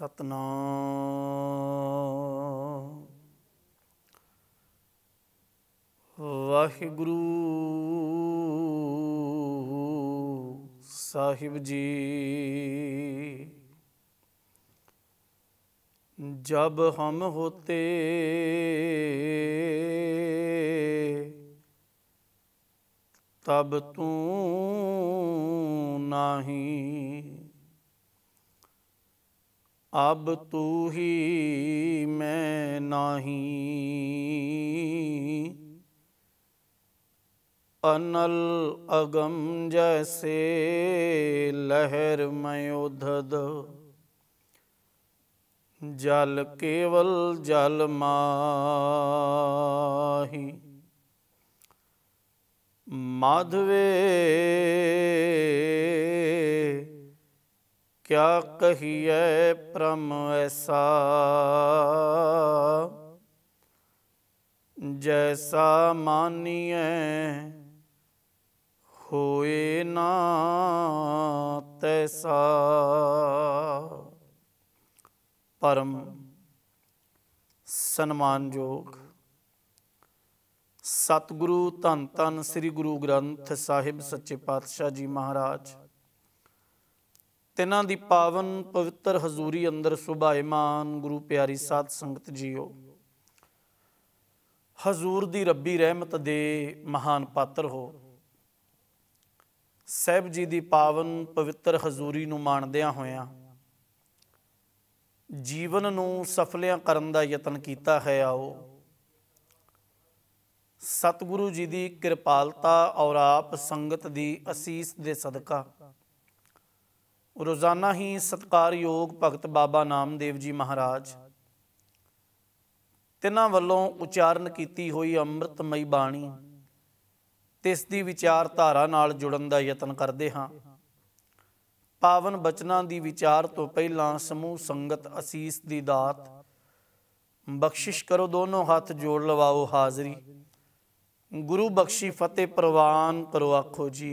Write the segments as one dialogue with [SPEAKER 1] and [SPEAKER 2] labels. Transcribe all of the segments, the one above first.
[SPEAKER 1] ਸਤਨਾਮ
[SPEAKER 2] ਵਾਹਿਗੁਰੂ ਸਾਹਿਬ ਜੀ ਜਬ ਹਮ ਹੋਤੇ ਤਬ ਤੂੰ ਨਹੀਂ अब तू ही मैं ਨਾਹੀ अनल अगम जैसे लहर में उधद जल केवल जल माही माधवे ਕਿਆ ਕਹੀਐ ਪ੍ਰਮ ਐਸਾ ਜੈਸਾ ਮਾਨੀਐ ਹੋਏ ਨਾ ਤੈਸਾ ਪਰਮ ਸਨਮਾਨਯੋਗ ਸਤਿਗੁਰੂ ਧੰਨ ਧੰਨ ਸ੍ਰੀ ਗੁਰੂ ਗ੍ਰੰਥ ਸਾਹਿਬ ਸੱਚੇ ਪਾਤਸ਼ਾਹ ਜੀ ਮਹਾਰਾਜ ਤਿਨਾਂ ਦੀ ਪਾਵਨ ਪਵਿੱਤਰ ਹਜ਼ੂਰੀ ਅੰਦਰ
[SPEAKER 1] ਸੁਭਾ ਇਮਾਨ ਗੁਰੂ ਪਿਆਰੀ ਸਾਧ ਸੰਗਤ ਜੀਓ ਹਜ਼ੂਰ ਦੀ ਰੱਬੀ ਰਹਿਮਤ ਦੇ ਮਹਾਨ ਪਾਤਰ ਹੋ ਸਹਿਬ ਜੀ ਦੀ ਪਾਵਨ ਪਵਿੱਤਰ ਹਜ਼ੂਰੀ ਨੂੰ ਮਾਣਦਿਆਂ ਹੋਇਆਂ ਜੀਵਨ ਨੂੰ ਸਫਲਿਆਂ ਕਰਨ ਦਾ ਯਤਨ ਕੀਤਾ ਹੈ ਆਓ ਸਤਿਗੁਰੂ ਜੀ ਦੀ ਕਿਰਪਾਲਤਾ ਔਰ ਆਪ ਸੰਗਤ ਦੀ ਅਸੀਸ ਦੇ ਸਦਕਾ ਰੋਜ਼ਾਨਾ ਹੀ ਸਤਕਾਰਯੋਗ ਭਗਤ ਬਾਬਾ ਨਾਮਦੇਵ ਜੀ ਮਹਾਰਾਜ ਤਿਨਾਂ ਵੱਲੋਂ ਉਚਾਰਨ ਕੀਤੀ ਹੋਈ ਅੰਮ੍ਰਿਤਮਈ ਬਾਣੀ ਤੇ ਇਸ ਦੀ ਵਿਚਾਰਧਾਰਾ ਨਾਲ ਜੁੜਨ ਦਾ ਯਤਨ ਕਰਦੇ ਹਾਂ ਪਾਵਨ ਬਚਨਾਂ ਦੀ ਵਿਚਾਰ ਤੋਂ ਪਹਿਲਾਂ ਸਮੂਹ ਸੰਗਤ ਅਸੀਸ ਦੀ ਦਾਤ ਬਖਸ਼ਿਸ਼ ਕਰੋ ਦੋਨੋਂ ਹੱਥ ਜੋੜ ਲਵਾਓ ਹਾਜ਼ਰੀ ਗੁਰੂ ਬਖਸ਼ੀ ਫਤਿਹ ਪ੍ਰਵਾਨ ਕਰੋ ਆਖੋ ਜੀ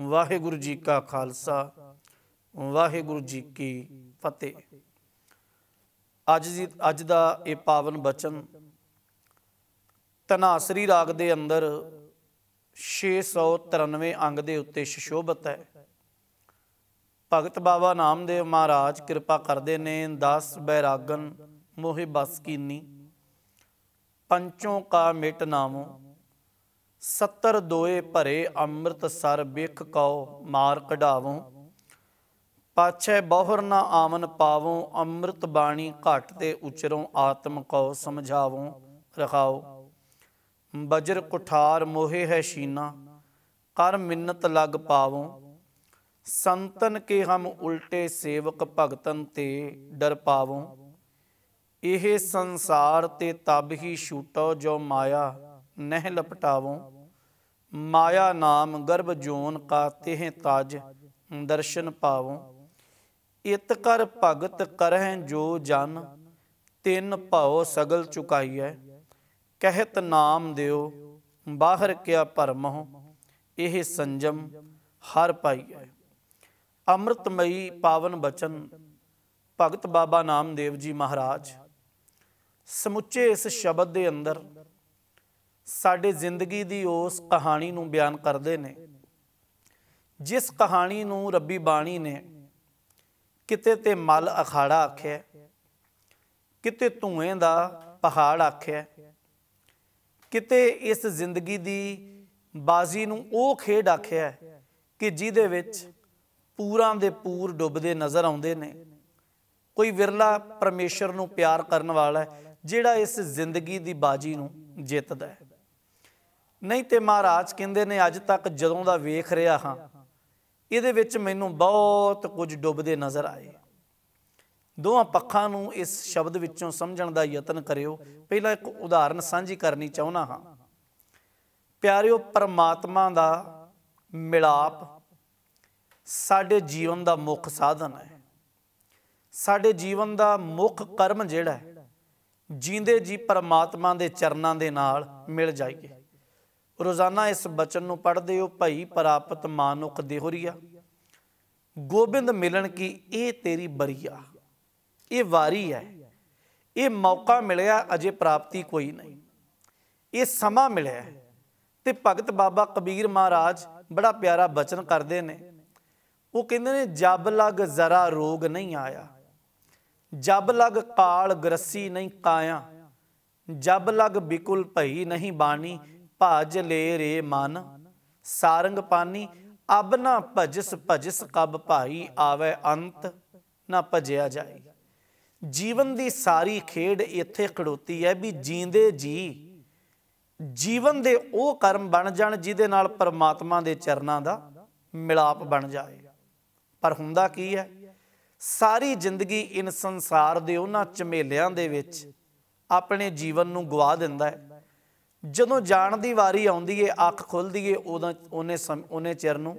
[SPEAKER 1] ਵਾਹਿਗੁਰੂ ਜੀ ਕਾ ਖਾਲਸਾ ਵਾਹਿਗੁਰੂ ਜੀ ਕੀ ਫਤਿਹ ਅੱਜ ਦੀ ਅੱਜ ਦਾ ਇਹ ਪਾਵਨ ਬਚਨ ਤਨਾਸਰੀ ਰਾਗ ਦੇ ਅੰਦਰ 693 ਅੰਗ ਦੇ ਉੱਤੇ ਸ਼ਿਸ਼ੋਭਤ ਹੈ ਭਗਤ ਬਾਬਾ ਨਾਮਦੇਵ ਮਹਾਰਾਜ ਕਿਰਪਾ ਕਰਦੇ ਨੇ 10 ਬੈਰਾਗਨ ਮੋਹਿ ਬਸ ਕੀਨੀ ਪੰਚੋਂ ਕਾ ਮਿਟ ਨਾਮੋ ਸੱਤਰ ਦੋਏ ਭਰੇ ਅੰਮ੍ਰਿਤ ਸਰ ਬਿਖ ਕਉ ਮਾਰ ਕਢਾਵੋ ਪਾਛੈ ਬਹੁਰ ਨਾ ਆਮਨ ਪਾਵੋ ਅੰਮ੍ਰਿਤ ਬਾਣੀ ਘਟ ਤੇ ਉਚਰੋ ਆਤਮ ਕਉ ਸਮਝਾਵੋ ਰਖਾਓ ਬਜਰ ਕੁਠਾਰ ਮੋਹੇ ਹੈ ਸ਼ੀਨਾ ਕਰ ਮਿੰਨਤ ਲਗ ਪਾਵੋ ਸੰਤਨ ਕੇ ਹਮ ਉਲਟੇ ਸੇਵਕ ਭਗਤਨ ਤੇ ਡਰ ਪਾਵੋ ਇਹ ਸੰਸਾਰ ਤੇ ਤਬ ਹੀ ਛੂਟੋ ਜੋ ਮਾਇਆ ਨਹਿ ਲਪਟਾਵੋ ਮਾਇਆ ਨਾਮ ਗਰਭ ਜੋਨ ਕਾ ਤੇਹ ਤਾਜ ਦਰਸ਼ਨ ਪਾਵੋ ਇਤ ਕਰ ਭਗਤ ਕਰਹਿ ਜੋ ਜਨ ਤਿੰਨ ਭਾਉ ਸਗਲ ਚੁਕਾਈਐ ਕਹਿਤ ਨਾਮ ਦਿਓ ਬਾਹਰ ਕਿਆ ਭਰਮਹੁ ਇਹ ਸੰਜਮ ਹਰ ਪਾਈਐ ਅੰਮ੍ਰਿਤਮਈ ਪਾਵਨ ਬਚਨ ਭਗਤ ਬਾਬਾ ਨਾਮਦੇਵ ਜੀ ਮਹਾਰਾਜ ਸਮੁੱਚੇ ਇਸ ਸ਼ਬਦ ਦੇ ਅੰਦਰ ਸਾਡੇ ਜ਼ਿੰਦਗੀ ਦੀ ਉਸ ਕਹਾਣੀ ਨੂੰ ਬਿਆਨ ਕਰਦੇ ਨੇ ਜਿਸ ਕਹਾਣੀ ਨੂੰ ਰੱਬੀ ਬਾਣੀ ਨੇ ਕਿਤੇ ਤੇ ਮਲ ਅਖਾੜਾ ਆਖਿਆ ਕਿਤੇ ਧੂਏ ਦਾ ਪਹਾੜ ਆਖਿਆ ਕਿਤੇ ਇਸ ਜ਼ਿੰਦਗੀ ਦੀ ਬਾਜ਼ੀ ਨੂੰ ਉਹ ਖੇਡ ਆਖਿਆ ਕਿ ਜਿਹਦੇ ਵਿੱਚ ਪੂਰਾਂ ਦੇ ਪੂਰ ਡੁੱਬਦੇ ਨਜ਼ਰ ਆਉਂਦੇ ਨੇ ਕੋਈ ਵਿਰਲਾ ਪਰਮੇਸ਼ਰ ਨੂੰ ਪਿਆਰ ਕਰਨ ਵਾਲਾ ਜਿਹੜਾ ਇਸ ਜ਼ਿੰਦਗੀ ਦੀ ਬਾਜ਼ੀ ਨੂੰ ਜਿੱਤਦਾ ਹੈ ਨਹੀਂ ਤੇ ਮਹਾਰਾਜ ਕਹਿੰਦੇ ਨੇ ਅੱਜ ਤੱਕ ਜਦੋਂ ਦਾ ਵੇਖ ਰਿਹਾ ਹਾਂ ਇਹਦੇ ਵਿੱਚ ਮੈਨੂੰ ਬਹੁਤ ਕੁਝ ਡੁੱਬਦੇ ਨਜ਼ਰ ਆਏ ਦੋਹਾਂ ਪੱਖਾਂ ਨੂੰ ਇਸ ਸ਼ਬਦ ਵਿੱਚੋਂ ਸਮਝਣ ਦਾ ਯਤਨ ਕਰਿਓ ਪਹਿਲਾਂ ਇੱਕ ਉਦਾਹਰਨ ਸਾਂਝੀ ਕਰਨੀ ਚਾਹੁੰਦਾ ਹਾਂ ਪਿਆਰਿਓ ਪਰਮਾਤਮਾ ਦਾ ਮਿਲਾਪ ਸਾਡੇ ਜੀਵਨ ਦਾ ਮੁੱਖ ਸਾਧਨ ਹੈ ਸਾਡੇ ਜੀਵਨ ਦਾ ਮੁੱਖ ਕਰਮ ਜਿਹੜਾ ਹੈ ਜੀਂਦੇ ਜੀ ਪਰਮਾਤਮਾ ਦੇ ਚਰਨਾਂ ਦੇ ਨਾਲ ਮਿਲ ਜਾਈਏ ਰੋਜ਼ਾਨਾ ਇਸ ਬਚਨ ਨੂੰ ਪੜ੍ਹਦੇ ਹੋ ਭਈ ਪ੍ਰਾਪਤ ਮਾਨੁਖ ਦੇਹਰੀਆ ਗੋਬਿੰਦ ਮਿਲਣ ਕੀ ਇਹ ਤੇਰੀ ਬਰੀਆ ਇਹ ਵਾਰੀ ਹੈ ਇਹ ਮੌਕਾ ਮਿਲਿਆ ਅਜੇ ਪ੍ਰਾਪਤੀ ਕੋਈ ਨਹੀਂ ਇਹ ਸਮਾਂ ਮਿਲਿਆ ਤੇ ਭਗਤ ਬਾਬਾ ਕਬੀਰ ਮਹਾਰਾਜ ਬੜਾ ਪਿਆਰਾ ਬਚਨ ਕਰਦੇ ਨੇ ਉਹ ਕਹਿੰਦੇ ਨੇ ਜਬ ਲਗ ਜ਼ਰਾ ਰੋਗ ਨਹੀਂ ਆਇਆ ਜਬ ਲਗ ਕਾਲ ਗਰਸੀ ਨਹੀਂ ਕਾਇਆ ਜਬ ਲਗ ਬਿਕੁਲ ਭਈ ਨਹੀਂ ਬਾਣੀ ਭਜ ਲੇ ਰੇ ਮਨ ਸਾਰੰਗ ਪਾਨੀ ਅਬ ਨਾ ਭਜਸ ਭਜਸ ਕਬ ਭਾਈ ਆਵੇ ਅੰਤ ਨਾ ਭਜਿਆ ਜਾਏ ਜੀਵਨ ਦੀ ਸਾਰੀ ਖੇਡ ਇੱਥੇ ਖੜੋਤੀ ਹੈ ਵੀ ਜੀਂਦੇ ਜੀ ਜੀਵਨ ਦੇ ਉਹ ਕਰਮ ਬਣ ਜਾਣ ਜਿਹਦੇ ਨਾਲ ਪਰਮਾਤਮਾ ਦੇ ਚਰਨਾਂ ਦਾ ਮਿਲਾਪ ਬਣ ਜਾਏ ਪਰ ਹੁੰਦਾ ਕੀ ਹੈ ਸਾਰੀ ਜ਼ਿੰਦਗੀ ਇਨ ਸੰਸਾਰ ਦੇ ਉਹਨਾਂ ਝਮੇਲਿਆਂ ਦੇ ਵਿੱਚ ਆਪਣੇ ਜੀਵਨ ਨੂੰ ਗਵਾ ਦਿੰਦਾ ਹੈ ਜਦੋਂ ਜਾਣ ਦੀ ਵਾਰੀ ਆਉਂਦੀ ਏ ਅੱਖ ਖੁੱਲਦੀ ਏ ਉਦੋਂ ਉਹਨੇ ਉਹਨੇ ਚਿਰ ਨੂੰ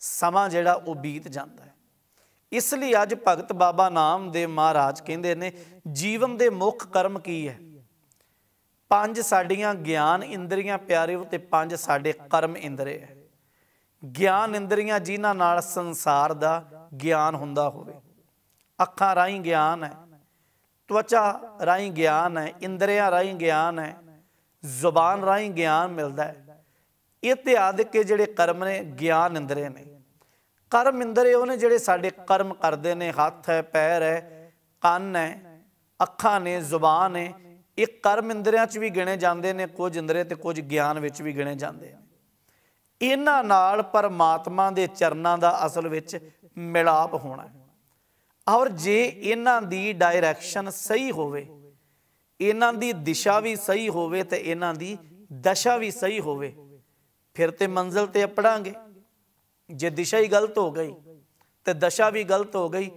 [SPEAKER 1] ਸਮਾਂ ਜਿਹੜਾ ਉਹ ਬੀਤ ਜਾਂਦਾ ਹੈ ਇਸ ਲਈ ਅੱਜ ਭਗਤ ਬਾਬਾ ਨਾਮ ਦੇ ਮਹਾਰਾਜ ਕਹਿੰਦੇ ਨੇ ਜੀਵਨ ਦੇ ਮੁੱਖ ਕਰਮ ਕੀ ਹੈ ਪੰਜ ਸਾਡੀਆਂ ਗਿਆਨ ਇੰਦਰੀਆਂ ਪਿਆਰੇ ਤੇ ਪੰਜ ਸਾਡੇ ਕਰਮ ਇੰਦਰੇ ਹੈ ਗਿਆਨ ਇੰਦਰੀਆਂ ਜਿਨ੍ਹਾਂ ਨਾਲ ਸੰਸਾਰ ਦਾ ਗਿਆਨ ਹੁੰਦਾ ਹੋਵੇ ਅੱਖਾਂ ਰਾਹੀਂ ਗਿਆਨ ਹੈ ਤਵਚਾ ਰਾਹੀਂ ਗਿਆਨ ਹੈ ਇੰਦਰੀਆਂ ਰਾਹੀਂ ਗਿਆਨ ਹੈ ਜ਼ਬਾਨ ਰਾਹੀਂ ਗਿਆਨ ਮਿਲਦਾ ਹੈ ਇਤਿਆਦ ਕੇ ਜਿਹੜੇ ਕਰਮ ਨੇ ਗਿਆਨ ਇੰਦਰੇ ਨੇ ਕਰਮ ਇੰਦਰੇ ਉਹਨੇ ਜਿਹੜੇ ਸਾਡੇ ਕਰਮ ਕਰਦੇ ਨੇ ਹੱਥ ਹੈ ਪੈਰ ਹੈ ਕੰਨ ਹੈ ਅੱਖਾਂ ਨੇ ਜ਼ੁਬਾਨ ਹੈ ਇਹ ਕਰਮ ਇੰਦਰਿਆਂ 'ਚ ਵੀ ਗਿਣੇ ਜਾਂਦੇ ਨੇ ਕੁਝ ਇੰਦਰੇ ਤੇ ਕੁਝ ਗਿਆਨ ਵਿੱਚ ਵੀ ਗਿਣੇ ਜਾਂਦੇ ਨੇ ਇਹਨਾਂ ਨਾਲ ਪਰਮਾਤਮਾ ਦੇ ਚਰਨਾਂ ਦਾ ਅਸਲ ਵਿੱਚ ਮਿਲਾਪ ਹੋਣਾ ਔਰ ਜੇ ਇਹਨਾਂ ਦੀ ਡਾਇਰੈਕਸ਼ਨ ਸਹੀ ਹੋਵੇ ਇਹਨਾਂ ਦੀ ਦਿਸ਼ਾ ਵੀ ਸਹੀ ਹੋਵੇ ਤੇ ਇਹਨਾਂ ਦੀ ਦਸ਼ਾ ਵੀ ਸਹੀ ਹੋਵੇ ਫਿਰ ਤੇ ਮੰਜ਼ਲ ਤੇ ਅਪੜਾਂਗੇ ਜੇ ਦਿਸ਼ਾ ਹੀ ਗਲਤ ਹੋ ਗਈ ਤੇ ਦਸ਼ਾ ਵੀ ਗਲਤ ਹੋ ਗਈ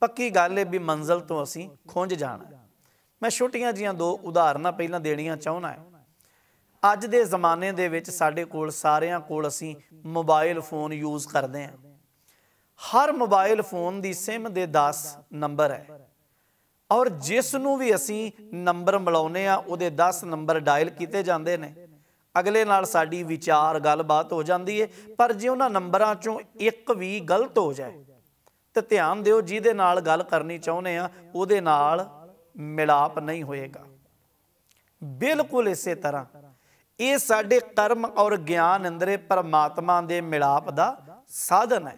[SPEAKER 1] ਪੱਕੀ ਗੱਲ ਹੈ ਵੀ ਮੰਜ਼ਲ ਤੋਂ ਅਸੀਂ ਖੁੰਝ ਜਾਣਾ ਮੈਂ ਛੋਟੀਆਂ ਜੀਆਂ ਦੋ ਉਦਾਹਰਨਾਂ ਪਹਿਲਾਂ ਦੇਣੀਆਂ ਚਾਹੁੰਦਾ ਅੱਜ ਦੇ ਜ਼ਮਾਨੇ ਦੇ ਵਿੱਚ ਸਾਡੇ ਕੋਲ ਸਾਰਿਆਂ ਕੋਲ ਅਸੀਂ ਮੋਬਾਈਲ ਫੋਨ ਯੂਜ਼ ਕਰਦੇ ਹਾਂ ਹਰ ਮੋਬਾਈਲ ਫੋਨ ਦੀ SIM ਦੇ 10 ਨੰਬਰ ਹੈ ਔਰ ਜਿਸ ਨੂੰ ਵੀ ਅਸੀਂ ਨੰਬਰ ਮਿਲਾਉਨੇ ਆ ਉਹਦੇ 10 ਨੰਬਰ ਡਾਇਲ ਕੀਤੇ ਜਾਂਦੇ ਨੇ ਅਗਲੇ ਨਾਲ ਸਾਡੀ ਵਿਚਾਰ ਗੱਲਬਾਤ ਹੋ ਜਾਂਦੀ ਏ ਪਰ ਜੇ ਉਹਨਾਂ ਨੰਬਰਾਂ ਚੋਂ ਇੱਕ ਵੀ ਗਲਤ ਹੋ ਜਾਏ ਤੇ ਧਿਆਨ ਦਿਓ ਜਿਹਦੇ ਨਾਲ ਗੱਲ ਕਰਨੀ ਚਾਹੁੰਦੇ ਆ ਉਹਦੇ ਨਾਲ ਮਿਲਾਪ ਨਹੀਂ ਹੋਏਗਾ ਬਿਲਕੁਲ ਇਸੇ ਤਰ੍ਹਾਂ ਇਹ ਸਾਡੇ ਕਰਮ ਔਰ ਗਿਆਨ ਅੰਦਰੇ ਪਰਮਾਤਮਾ ਦੇ ਮਿਲਾਪ ਦਾ ਸਾਧਨ ਹੈ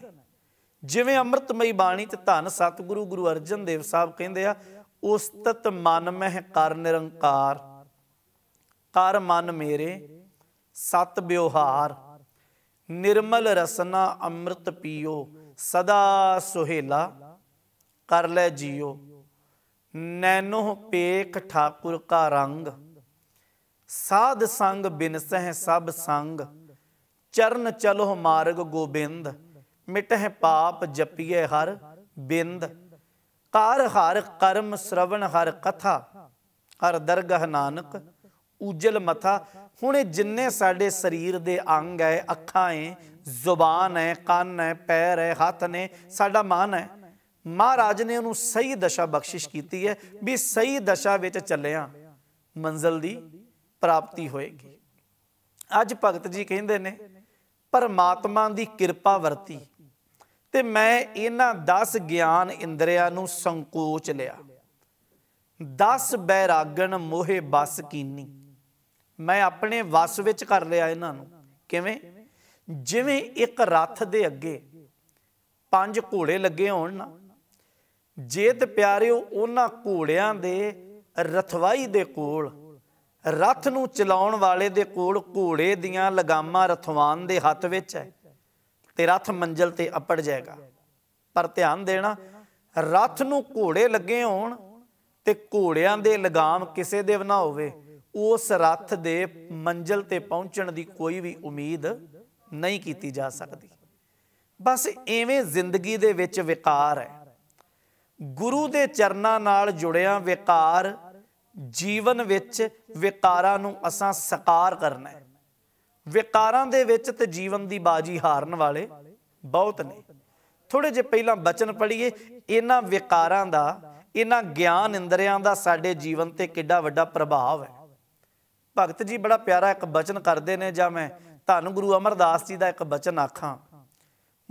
[SPEAKER 1] ਜਿਵੇਂ ਅੰਮ੍ਰਿਤਮਈ ਬਾਣੀ ਤੇ ਧੰਨ ਸਤਿਗੁਰੂ ਗੁਰੂ ਅਰਜਨ ਦੇਵ ਸਾਹਿਬ ਕਹਿੰਦੇ ਆ ਉਸਤਤ ਮਨ ਮਹਿ ਕਰ ਨਿਰੰਕਾਰ ਕਰ ਮਨ ਮੇਰੇ ਸਤ ਬਿਵਹਾਰ ਨਿਰਮਲ ਰਸਨਾ ਅੰਮ੍ਰਿਤ ਪੀਓ ਸਦਾ ਸੁਹੇਲਾ ਕਰ ਲੈ ਜੀਓ ਨੈਨੋ ਪੇਖ ਠਾਕੁਰ ਕਾ ਰੰਗ ਸਾਧ ਸੰਗ ਬਿਨ ਸਹਿ ਸਭ ਸੰਗ ਚਰਨ ਚਲੋ ਮਾਰਗ ਗੋਬਿੰਦ ਮਿਟਹਿ ਪਾਪ ਜਪੀਏ ਹਰ ਬਿੰਦ ਹਰ ਹਰ ਕਰਮ ਸ਼ਰਵਣ ਹਰ ਕਥਾ ਹਰ ਦਰਗਹ ਨਾਨਕ ਉਜਲ ਮਥਾ ਹੁਣ ਜਿੰਨੇ ਸਾਡੇ ਸਰੀਰ ਦੇ ਅੰਗ ਹੈ ਅੱਖਾਂ ਹੈ ਜ਼ੁਬਾਨ ਹੈ ਕੰਨ ਹੈ ਪੈਰ ਹੈ ਹੱਥ ਨੇ ਸਾਡਾ ਮਨ ਹੈ ਮਹਾਰਾਜ ਨੇ ਉਹਨੂੰ ਸਹੀ ਦਸ਼ਾ ਬਖਸ਼ਿਸ਼ ਕੀਤੀ ਹੈ ਵੀ ਸਹੀ ਦਸ਼ਾ ਵਿੱਚ ਚੱਲਿਆ ਮੰਜ਼ਲ ਦੀ ਪ੍ਰਾਪਤੀ ਹੋਏਗੀ ਅੱਜ ਭਗਤ ਜੀ ਕਹਿੰਦੇ ਨੇ ਪਰਮਾਤਮਾ ਦੀ ਕਿਰਪਾ ਵਰਤੀ ਤੇ ਮੈਂ ਇਹਨਾਂ 10 ਗਿਆਨ ਇੰਦਰੀਆਂ ਨੂੰ ਸੰਕੋਚ ਲਿਆ 10 ਬੈਰਾਗਣ ਮੋਹੇ ਬਸ ਕੀਨੀ ਮੈਂ ਆਪਣੇ ਵਸ ਵਿੱਚ ਕਰ ਲਿਆ ਇਹਨਾਂ ਨੂੰ ਕਿਵੇਂ ਜਿਵੇਂ ਇੱਕ ਰੱਥ ਦੇ ਅੱਗੇ ਪੰਜ ਘੋੜੇ ਲੱਗੇ ਹੋਣ ਨਾ ਜੇ ਤੇ ਪਿਆਰਿਓ ਉਹਨਾਂ ਘੋੜਿਆਂ ਦੇ ਰਥਵਾਈ ਦੇ ਕੋਲ ਰੱਥ ਨੂੰ ਚਲਾਉਣ ਵਾਲੇ ਦੇ ਕੋਲ ਘੋੜੇ ਦੀਆਂ ਲਗਾਮਾਂ ਰਥਵਾਨ ਦੇ ਹੱਥ ਵਿੱਚ ਹੈ ਤੇ ਰਥ ਮੰਜ਼ਲ ਤੇ ਅਪੜ ਜਾਏਗਾ ਪਰ ਧਿਆਨ ਦੇਣਾ ਰਥ ਨੂੰ ਘੋੜੇ ਲੱਗੇ ਹੋਣ ਤੇ ਘੋੜਿਆਂ ਦੇ ਲਗਾਮ ਕਿਸੇ ਦੇ ਬਣਾ ਹੋਵੇ ਉਸ ਰਥ ਦੇ ਮੰਜ਼ਲ ਤੇ ਪਹੁੰਚਣ ਦੀ ਕੋਈ ਵੀ ਉਮੀਦ ਨਹੀਂ ਕੀਤੀ ਜਾ ਸਕਦੀ ਬਸ ਐਵੇਂ ਜ਼ਿੰਦਗੀ ਦੇ ਵਿੱਚ ਵਿਕਾਰ ਹੈ ਗੁਰੂ ਦੇ ਚਰਨਾਂ ਨਾਲ ਜੁੜਿਆ ਵਿਕਾਰ ਜੀਵਨ ਵਿੱਚ ਵਿਕਾਰਾਂ ਨੂੰ ਅਸਾਂ ਸਕਾਰ ਕਰਨਾ ਹੈ ਵਿਕਾਰਾਂ ਦੇ ਵਿੱਚ ਤੇ ਜੀਵਨ ਦੀ ਬਾਜੀ ਹਾਰਨ ਵਾਲੇ ਬਹੁਤ ਨੇ ਥੋੜੇ ਜਿਹਾ ਪਹਿਲਾਂ ਬਚਨ ਪੜ੍ਹੀਏ ਇਹਨਾਂ ਵਿਕਾਰਾਂ ਦਾ ਇਹਨਾਂ ਗਿਆਨ ਇੰਦਰੀਆਂ ਦਾ ਸਾਡੇ ਜੀਵਨ ਤੇ ਕਿੱਡਾ ਵੱਡਾ ਪ੍ਰਭਾਵ ਹੈ ਭਗਤ ਜੀ ਬੜਾ ਪਿਆਰਾ ਇੱਕ ਬਚਨ ਕਰਦੇ ਨੇ ਜਾਂ ਮੈਂ ਧੰਨ ਗੁਰੂ ਅਮਰਦਾਸ ਜੀ ਦਾ ਇੱਕ ਬਚਨ ਆਖਾਂ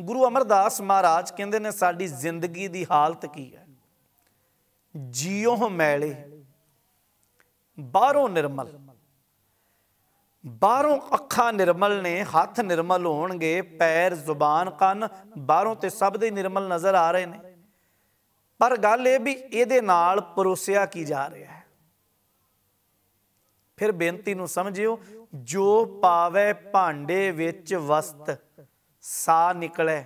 [SPEAKER 1] ਗੁਰੂ ਅਮਰਦਾਸ ਮਹਾਰਾਜ ਕਹਿੰਦੇ ਨੇ ਸਾਡੀ ਜ਼ਿੰਦਗੀ ਦੀ ਹਾਲਤ ਕੀ ਹੈ ਜੀਉ ਮੈਲੇ ਬਾਹਰੋਂ ਨਿਰਮਲ ਬਾਹਰੋਂ ਅੱਖਾਂ ਨਿਰਮਲ ਨੇ ਹੱਥ ਨਿਰਮਲ ਹੋਣਗੇ ਪੈਰ ਜ਼ੁਬਾਨ ਕੰਨ ਬਾਹਰੋਂ ਤੇ ਸਭ ਦੇ ਨਿਰਮਲ ਨਜ਼ਰ ਆ ਰਹੇ ਨੇ ਪਰ ਗੱਲ ਇਹ ਵੀ ਇਹਦੇ ਨਾਲ ਪਰੋਸਿਆ ਕੀ ਜਾ ਰਿਹਾ ਹੈ ਫਿਰ ਬੇਨਤੀ ਨੂੰ ਸਮਝਿਓ ਜੋ ਪਾਵੇ ਭਾਂਡੇ ਵਿੱਚ ਵਸਤ ਸਾ ਨਿਕਲੇ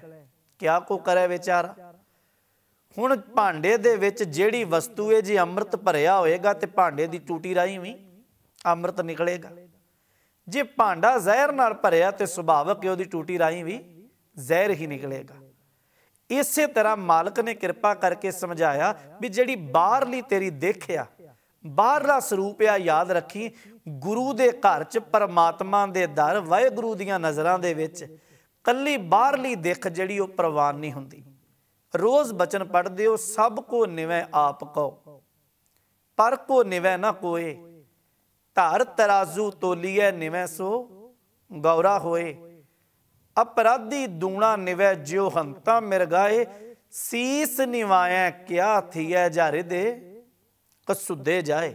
[SPEAKER 1] ਕਿਆ ਕੋ ਕਰੇ ਵਿਚਾਰਾ ਹੁਣ ਭਾਂਡੇ ਦੇ ਵਿੱਚ ਜਿਹੜੀ ਵਸਤੂ ਹੈ ਜੇ ਅੰਮ੍ਰਿਤ ਭਰਿਆ ਹੋਏਗਾ ਤੇ ਭਾਂਡੇ ਦੀ ਟੂਟੀ ਰਾਹੀਂ ਵੀ ਅੰਮ੍ਰਿਤ ਨਿਕਲੇਗਾ ਜੇ ਭਾਂਡਾ ਜ਼ਹਿਰ ਨਾਲ ਭਰਿਆ ਤੇ ਸੁਭਾਵਕ ਉਹਦੀ ਟੂਟੀ ਰਾਈ ਵੀ ਜ਼ਹਿਰ ਹੀ ਨਿਕਲੇਗਾ ਇਸੇ ਤਰ੍ਹਾਂ ਮਾਲਕ ਨੇ ਕਿਰਪਾ ਕਰਕੇ ਸਮਝਾਇਆ ਵੀ ਜਿਹੜੀ ਬਾਹਰਲੀ ਤੇਰੀ ਦੇਖਿਆ ਬਾਹਰਲਾ ਸਰੂਪ ਆ ਯਾਦ ਰੱਖੀ ਗੁਰੂ ਦੇ ਘਰ ਚ ਪਰਮਾਤਮਾ ਦੇ ਦਰ ਵਾਹਿਗੁਰੂ ਦੀਆਂ ਨਜ਼ਰਾਂ ਦੇ ਵਿੱਚ ਕੱਲੀ ਬਾਹਰਲੀ ਦਿੱਖ ਜਿਹੜੀ ਉਹ ਪ੍ਰਵਾਨ ਨਹੀਂ ਹੁੰਦੀ ਰੋਜ਼ ਬਚਨ ਪੜਦੇ ਹੋ ਸਭ ਕੋ ਨਿਵੇਂ ਆਪ ਕੋ ਪਰ ਕੋ ਨਿਵੇਂ ਨਾ ਕੋਏ ਧਰ ਤਰਾਜ਼ੂ ਤੋਲੀਏ ਨਿਵੇਂ ਸੋ ਗੌਰਾ ਹੋਏ ਅਪਰਾਧੀ ਦੂਣਾ ਨਿਵੇ ਜਿਉ ਹੰਤਾ ਮਿਰਗਾਏ ਸੀਸ ਨਿਵਾਇਆ ਕਿਆ ਥੀਏ ਜਾਰੇ ਦੇ ਕਸੁੱਦੇ ਜਾਏ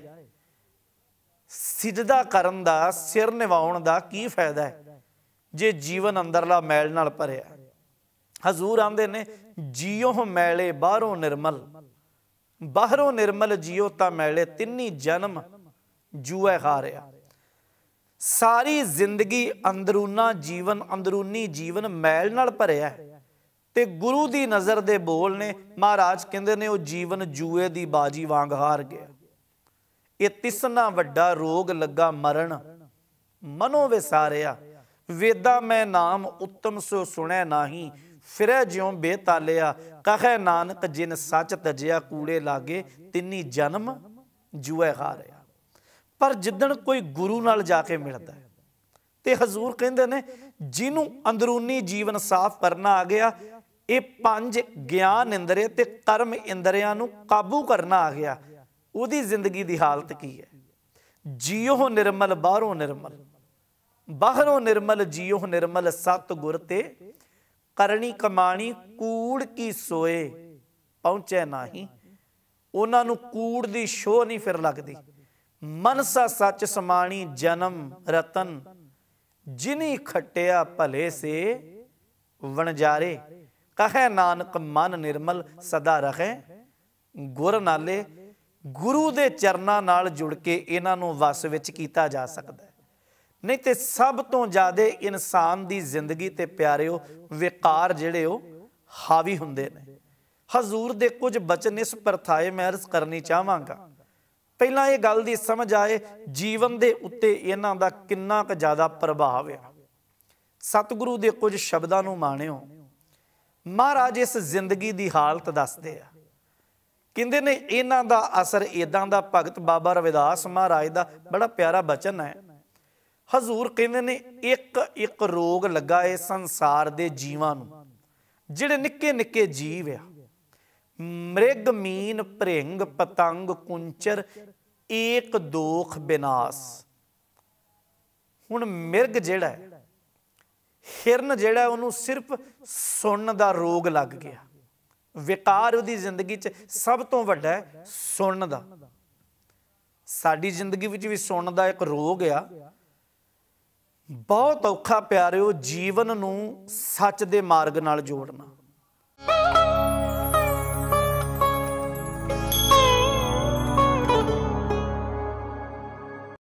[SPEAKER 1] ਸਿਜਦਾ ਕਰਨ ਦਾ ਸਿਰ ਨਿਵਾਉਣ ਦਾ ਕੀ ਫਾਇਦਾ ਹੈ ਜੇ ਜੀਵਨ ਅੰਦਰਲਾ ਮੈਲ ਨਾਲ ਭਰਿਆ ਹਜ਼ੂਰ ਆਂਦੇ ਨੇ ਜਿਉ ਮੈਲੇ ਬਾਹਰੋਂ ਨਿਰਮਲ ਬਾਹਰੋਂ ਨਿਰਮਲ ਜੀਉ ਤਾਂ ਮੈਲੇ ਤਿੰਨੀ ਜਨਮ ਜੂਏ ਖਾ ਰਿਹਾ ਸਾਰੀ ਜ਼ਿੰਦਗੀ ਅੰਦਰੂਨਾ ਜੀਵਨ ਅੰਦਰੂਨੀ ਜੀਵਨ ਮੈਲ ਨਾਲ ਭਰਿਆ ਤੇ ਗੁਰੂ ਦੀ ਨਜ਼ਰ ਦੇ ਬੋਲ ਨੇ ਮਹਾਰਾਜ ਕਹਿੰਦੇ ਨੇ ਉਹ ਜੀਵਨ ਜੂਏ ਦੀ ਬਾਜੀ ਵਾਂਗ ਹਾਰ ਗਿਆ ਇਹ ਤਿਸਨਾ ਵੱਡਾ ਰੋਗ ਲੱਗਾ ਮਰਨ ਮਨੋ ਵਿਸਾਰਿਆ ਵੇਦਾ ਮੈਂ ਨਾਮ ਉੱਤਮ ਸੋ ਸੁਣੈ ਨਾਹੀ ਫਿਰੇ ਜਿਉ ਬੇਤਾਲਿਆ ਕਹੈ ਨਾਨਕ ਜਿਨ ਸੱਚ ਤਜਿਆ ਕੂੜੇ ਲਾਗੇ ਤਿੰਨੀ ਜਨਮ ਜੂਏ ਹਾਰੇ ਪਰ ਜਿੱਦਣ ਕੋਈ ਗੁਰੂ ਨਾਲ ਜਾ ਕੇ ਮਿਲਦਾ ਤੇ ਹਜ਼ੂਰ ਕਹਿੰਦੇ ਨੇ ਜਿਹਨੂੰ ਅੰਦਰੂਨੀ ਜੀਵਨ ਸਾਫ਼ ਕਰਨਾ ਆ ਗਿਆ ਇਹ ਪੰਜ ਗਿਆਨ ਇੰਦਰੇ ਤੇ ਕਰਮ ਇੰਦਰੀਆਂ ਨੂੰ ਕਾਬੂ ਕਰਨਾ ਆ ਗਿਆ ਉਹਦੀ ਜ਼ਿੰਦਗੀ ਦੀ ਹਾਲਤ ਕੀ ਹੈ ਜੀਉ ਨਿਰਮਲ ਬਾਹਰੋਂ ਨਿਰਮਲ ਬਾਹਰੋਂ ਨਿਰਮਲ ਜੀਉ ਨਿਰਮਲ ਸਤ ਗੁਰ ਤੇ ਕਰਨੀ ਕਮਾਣੀ ਕੂੜ ਕੀ ਸੋਏ ਪਹੁੰਚੇ ਨਹੀਂ ਉਹਨਾਂ ਨੂੰ ਕੂੜ ਦੀ ਸ਼ੋਅ ਨਹੀਂ ਫਿਰ ਲੱਗਦੀ ਮਨਸਾ ਸੱਚ ਸਮਾਣੀ ਜਨਮ ਰਤਨ ਜਿਨੀ ਖਟਿਆ ਭਲੇ ਸੇ ਵਣਜਾਰੇ ਕਹੈ ਨਾਨਕ ਮਨ ਨਿਰਮਲ ਸਦਾ ਰਹੇ ਗੁਰ ਨਾਲੇ ਗੁਰੂ ਦੇ ਚਰਨਾਂ ਨਾਲ ਜੁੜ ਕੇ ਇਹਨਾਂ ਨੂੰ ਵਸ ਵਿੱਚ ਕੀਤਾ ਜਾ ਸਕਦਾ ਹੈ ਨਹੀਂ ਤੇ ਸਭ ਤੋਂ ਜ਼ਿਆਦਾ ਇਨਸਾਨ ਦੀ ਜ਼ਿੰਦਗੀ ਤੇ ਪਿਆਰਿਓ ਵਿਕਾਰ ਜਿਹੜੇ ਉਹ ਹਾਵੀ ਹੁੰਦੇ ਨੇ ਹਜ਼ੂਰ ਦੇ ਕੁਝ ਬਚਨ ਇਸ ਪਰਥਾਏ ਮੈਂ ਅਰਜ਼ ਕਰਨੀ ਚਾਹਾਂਗਾ ਪਹਿਲਾਂ ਇਹ ਗੱਲ ਦੀ ਸਮਝ ਆਏ ਜੀਵਨ ਦੇ ਉੱਤੇ ਇਹਨਾਂ ਦਾ ਕਿੰਨਾ ਕੁ ਜ਼ਿਆਦਾ ਪ੍ਰਭਾਵ ਹੈ ਸਤਿਗੁਰੂ ਦੇ ਕੁਝ ਸ਼ਬਦਾਂ ਨੂੰ ਮਾਣਿਓ ਮਹਾਰਾਜ ਇਸ ਜ਼ਿੰਦਗੀ ਦੀ ਹਾਲਤ ਦੱਸਦੇ ਆ ਕਹਿੰਦੇ ਨੇ ਇਹਨਾਂ ਦਾ ਅਸਰ ਇਦਾਂ ਦਾ ਭਗਤ ਬਾਬਾ ਰਵਿਦਾਸ ਮਹਾਰਾਜ ਦਾ ਬੜਾ ਪਿਆਰਾ ਬਚਨ ਹੈ ਹਜ਼ੂਰ ਕਹਿੰਦੇ ਨੇ ਇੱਕ ਇੱਕ ਰੋਗ ਲੱਗਾ ਏ ਸੰਸਾਰ ਦੇ ਜੀਵਾਂ ਨੂੰ ਜਿਹੜੇ ਨਿੱਕੇ ਨਿੱਕੇ ਜੀਵ ਆ ਮ੍ਰਿਗ ਮੀਨ ਭ੍ਰਿੰਗ ਪਤੰਗ ਕੁੰਚਰ ਏਕ ਦੋਖ ਬਿਨਾਸ ਹੁਣ ਮਿਰਗ ਜਿਹੜਾ ਹੈ ਹਿਰਨ ਜਿਹੜਾ ਉਹਨੂੰ ਸਿਰਫ ਸੁਣਨ ਦਾ ਰੋਗ ਲੱਗ ਗਿਆ ਵਿਕਾਰ ਉਹਦੀ ਜ਼ਿੰਦਗੀ 'ਚ ਸਭ ਤੋਂ ਵੱਡਾ ਹੈ ਸੁਣਨ ਦਾ ਸਾਡੀ ਜ਼ਿੰਦਗੀ ਵਿੱਚ ਵੀ ਸੁਣਨ ਦਾ ਇੱਕ ਰੋਗ ਆ ਬਹੁਤ ਔਖਾ ਪਿਆਰਿਓ ਜੀਵਨ ਨੂੰ ਸੱਚ ਦੇ ਮਾਰਗ ਨਾਲ ਜੋੜਨਾ